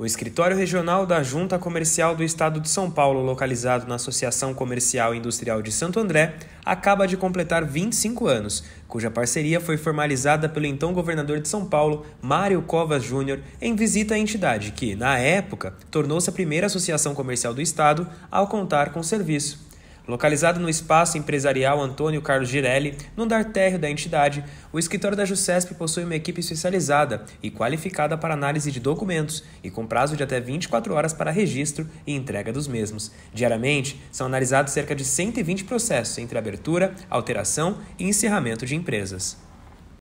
O escritório regional da Junta Comercial do Estado de São Paulo, localizado na Associação Comercial e Industrial de Santo André, acaba de completar 25 anos, cuja parceria foi formalizada pelo então governador de São Paulo, Mário Covas Júnior, em visita à entidade, que, na época, tornou-se a primeira associação comercial do estado ao contar com o serviço. Localizado no espaço empresarial Antônio Carlos Girelli, no andar térreo da entidade, o escritório da JUSCESP possui uma equipe especializada e qualificada para análise de documentos e com prazo de até 24 horas para registro e entrega dos mesmos. Diariamente, são analisados cerca de 120 processos entre abertura, alteração e encerramento de empresas.